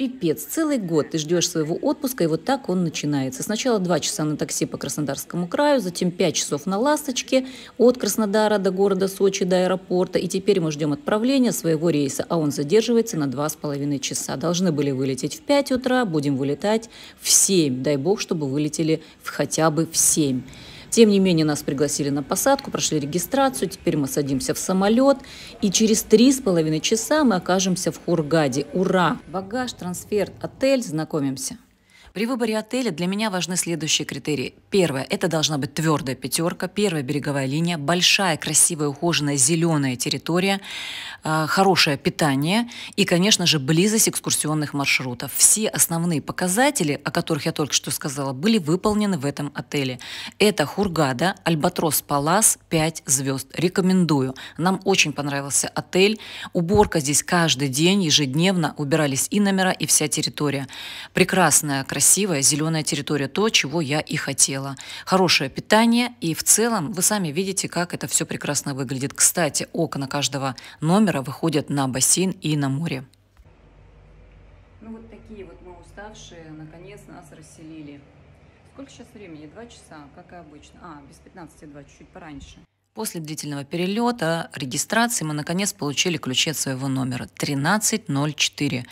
Пипец, целый год ты ждешь своего отпуска, и вот так он начинается. Сначала два часа на такси по Краснодарскому краю, затем пять часов на «Ласточке» от Краснодара до города Сочи, до аэропорта. И теперь мы ждем отправления своего рейса, а он задерживается на два с половиной часа. Должны были вылететь в 5 утра, будем вылетать в 7. Дай бог, чтобы вылетели в хотя бы в 7. Тем не менее, нас пригласили на посадку, прошли регистрацию, теперь мы садимся в самолет, и через три с половиной часа мы окажемся в Хургаде. Ура! Багаж, трансфер, отель, знакомимся. При выборе отеля для меня важны следующие критерии. Первое – это должна быть твердая пятерка, первая береговая линия, большая, красивая, ухоженная, зеленая территория, а, хорошее питание и, конечно же, близость экскурсионных маршрутов. Все основные показатели, о которых я только что сказала, были выполнены в этом отеле. Это Хургада, Альбатрос Палас, 5 звезд. Рекомендую. Нам очень понравился отель. Уборка здесь каждый день, ежедневно убирались и номера, и вся территория. Прекрасная, красивая красивая зеленая территория, то, чего я и хотела. Хорошее питание, и в целом вы сами видите, как это все прекрасно выглядит. Кстати, окна каждого номера выходят на бассейн и на море. Ну вот такие вот мы уставшие, наконец нас расселили. Сколько сейчас времени? Два часа, как и обычно. А, без 15-2, чуть-чуть пораньше. После длительного перелета, регистрации мы наконец получили ключи от своего номера 1304.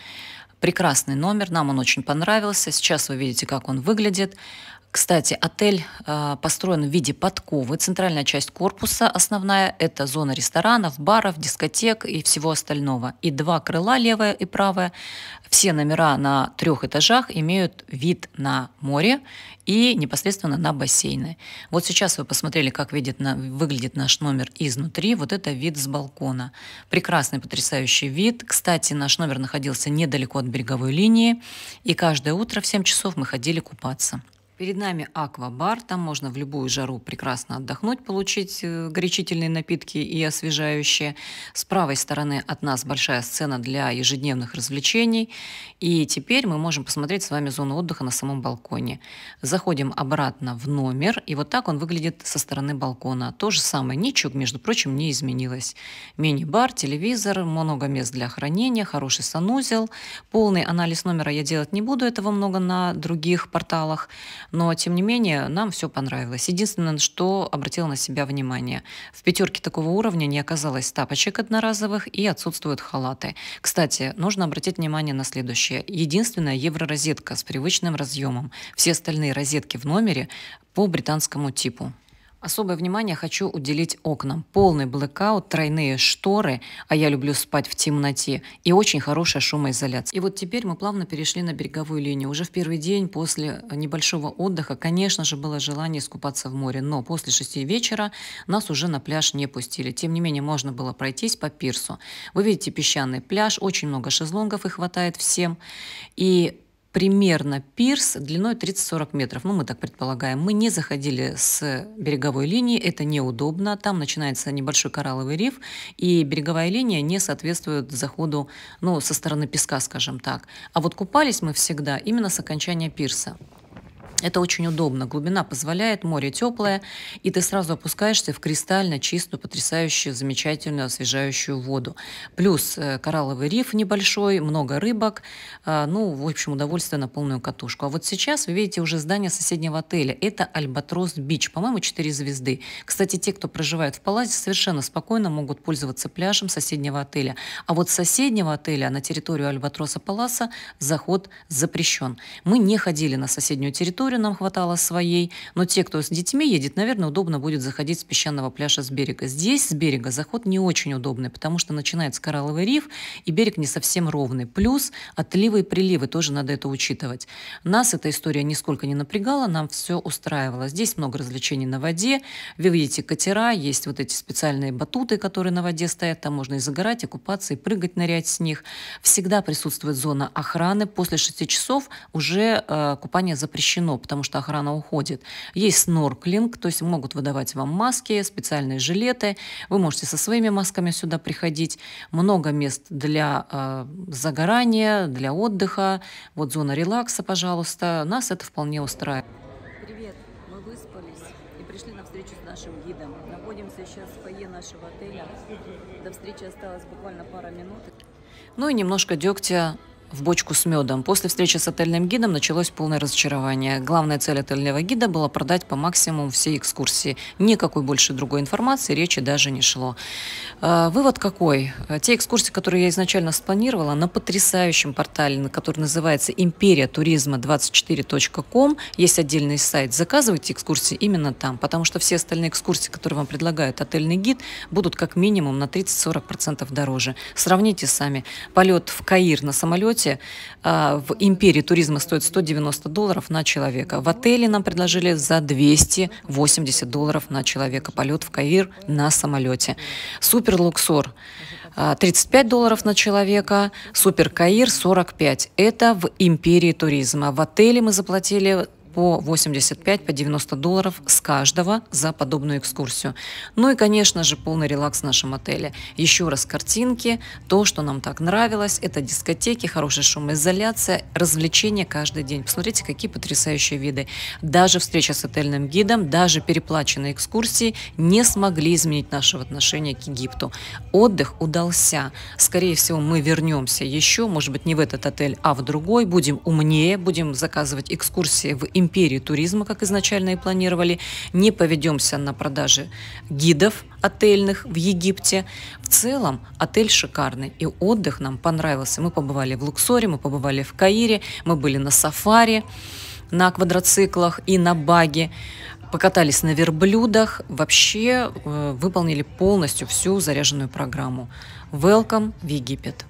Прекрасный номер, нам он очень понравился. Сейчас вы видите, как он выглядит. Кстати, отель э, построен в виде подковы. Центральная часть корпуса основная – это зона ресторанов, баров, дискотек и всего остального. И два крыла, левое и правое. Все номера на трех этажах имеют вид на море и непосредственно на бассейны. Вот сейчас вы посмотрели, как видит на, выглядит наш номер изнутри. Вот это вид с балкона. Прекрасный, потрясающий вид. Кстати, наш номер находился недалеко от береговой линии. И каждое утро в 7 часов мы ходили купаться. Перед нами аквабар, там можно в любую жару прекрасно отдохнуть, получить э, горячительные напитки и освежающие. С правой стороны от нас большая сцена для ежедневных развлечений. И теперь мы можем посмотреть с вами зону отдыха на самом балконе. Заходим обратно в номер, и вот так он выглядит со стороны балкона. То же самое, ничего, между прочим, не изменилось. Мини-бар, телевизор, много мест для хранения, хороший санузел. Полный анализ номера я делать не буду, этого много на других порталах. Но, тем не менее, нам все понравилось. Единственное, что обратила на себя внимание. В пятерке такого уровня не оказалось тапочек одноразовых и отсутствуют халаты. Кстати, нужно обратить внимание на следующее. Единственная евророзетка с привычным разъемом. Все остальные розетки в номере по британскому типу. Особое внимание хочу уделить окнам. Полный блэкаут, тройные шторы, а я люблю спать в темноте, и очень хорошая шумоизоляция. И вот теперь мы плавно перешли на береговую линию. Уже в первый день после небольшого отдыха, конечно же, было желание искупаться в море, но после шести вечера нас уже на пляж не пустили. Тем не менее, можно было пройтись по пирсу. Вы видите песчаный пляж, очень много шезлонгов и хватает всем. И примерно пирс длиной 30-40 метров. Ну, мы так предполагаем. Мы не заходили с береговой линии, это неудобно. Там начинается небольшой коралловый риф, и береговая линия не соответствует заходу ну, со стороны песка, скажем так. А вот купались мы всегда именно с окончания пирса. Это очень удобно. Глубина позволяет, море теплое, и ты сразу опускаешься в кристально чистую, потрясающую, замечательную, освежающую воду. Плюс э, коралловый риф небольшой, много рыбок. Э, ну, в общем, удовольствие на полную катушку. А вот сейчас вы видите уже здание соседнего отеля. Это Альбатрос Бич, по-моему, 4 звезды. Кстати, те, кто проживает в палате, совершенно спокойно могут пользоваться пляжем соседнего отеля. А вот соседнего отеля на территорию Альбатроса Паласа заход запрещен. Мы не ходили на соседнюю территорию, нам хватало своей, но те, кто с детьми едет, наверное, удобно будет заходить с песчаного пляжа с берега. Здесь с берега заход не очень удобный, потому что начинается коралловый риф, и берег не совсем ровный. Плюс отливы и приливы, тоже надо это учитывать. Нас эта история нисколько не напрягала, нам все устраивало. Здесь много развлечений на воде, вы видите катера, есть вот эти специальные батуты, которые на воде стоят, там можно и загорать, и купаться, и прыгать, нырять с них. Всегда присутствует зона охраны, после 6 часов уже э, купание запрещено, потому что охрана уходит. Есть снорклинг, то есть могут выдавать вам маски, специальные жилеты. Вы можете со своими масками сюда приходить. Много мест для э, загорания, для отдыха. Вот зона релакса, пожалуйста. Нас это вполне устраивает. Привет, мы выспались и пришли на встречу с нашим гидом. Находимся сейчас в фойе нашего отеля. До встречи осталось буквально пара минут. Ну и немножко дегтя в бочку с медом. После встречи с отельным гидом началось полное разочарование. Главная цель отельного гида была продать по максимуму все экскурсии. Никакой больше другой информации речи даже не шло. А, вывод какой? Те экскурсии, которые я изначально спланировала, на потрясающем портале, который называется империя туризма 24.com, есть отдельный сайт. Заказывайте экскурсии именно там, потому что все остальные экскурсии, которые вам предлагает отельный гид, будут как минимум на 30-40% дороже. Сравните сами. Полет в Каир на самолете полете а, в империи туризма стоит 190 долларов на человека. В отеле нам предложили за 280 долларов на человека полет в Каир на самолете. Супер Луксор 35 а, долларов на человека, Супер Каир 45. Это в империи туризма. В отеле мы заплатили по 85, по 90 долларов с каждого за подобную экскурсию. Ну и, конечно же, полный релакс в нашем отеле. Еще раз картинки, то, что нам так нравилось, это дискотеки, хорошая шумоизоляция, развлечения каждый день. Посмотрите, какие потрясающие виды. Даже встреча с отельным гидом, даже переплаченные экскурсии не смогли изменить нашего отношения к Египту. Отдых удался. Скорее всего, мы вернемся еще, может быть, не в этот отель, а в другой. Будем умнее, будем заказывать экскурсии в империи туризма, как изначально и планировали, не поведемся на продаже гидов отельных в Египте. В целом отель шикарный и отдых нам понравился. Мы побывали в Луксоре, мы побывали в Каире, мы были на сафари, на квадроциклах и на баге покатались на верблюдах, вообще э, выполнили полностью всю заряженную программу. Welcome в Египет!